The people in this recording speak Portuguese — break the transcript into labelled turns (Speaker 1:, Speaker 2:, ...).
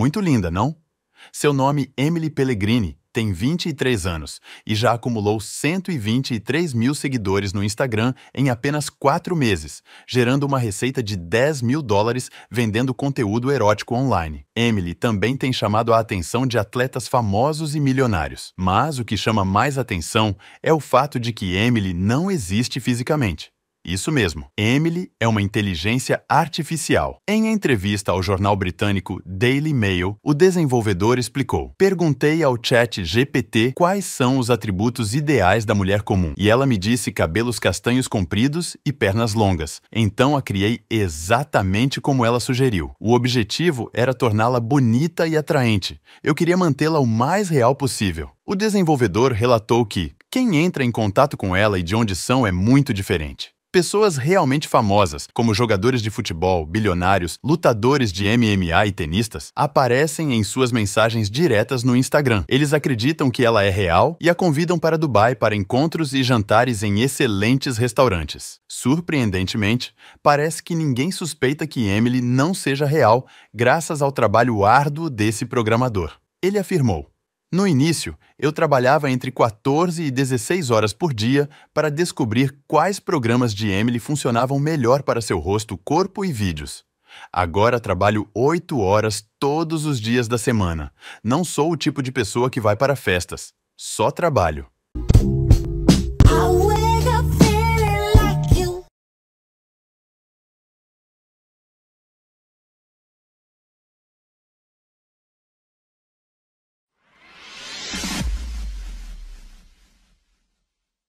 Speaker 1: Muito linda, não? Seu nome, Emily Pellegrini, tem 23 anos e já acumulou 123 mil seguidores no Instagram em apenas 4 meses, gerando uma receita de 10 mil dólares vendendo conteúdo erótico online. Emily também tem chamado a atenção de atletas famosos e milionários, mas o que chama mais atenção é o fato de que Emily não existe fisicamente. Isso mesmo, Emily é uma inteligência artificial. Em entrevista ao jornal britânico Daily Mail, o desenvolvedor explicou: Perguntei ao chat GPT quais são os atributos ideais da mulher comum, e ela me disse cabelos castanhos compridos e pernas longas. Então a criei exatamente como ela sugeriu. O objetivo era torná-la bonita e atraente. Eu queria mantê-la o mais real possível. O desenvolvedor relatou que quem entra em contato com ela e de onde são é muito diferente. Pessoas realmente famosas, como jogadores de futebol, bilionários, lutadores de MMA e tenistas, aparecem em suas mensagens diretas no Instagram. Eles acreditam que ela é real e a convidam para Dubai para encontros e jantares em excelentes restaurantes. Surpreendentemente, parece que ninguém suspeita que Emily não seja real, graças ao trabalho árduo desse programador. Ele afirmou: no início, eu trabalhava entre 14 e 16 horas por dia para descobrir quais programas de Emily funcionavam melhor para seu rosto, corpo e vídeos. Agora trabalho 8 horas todos os dias da semana. Não sou o tipo de pessoa que vai para festas. Só trabalho.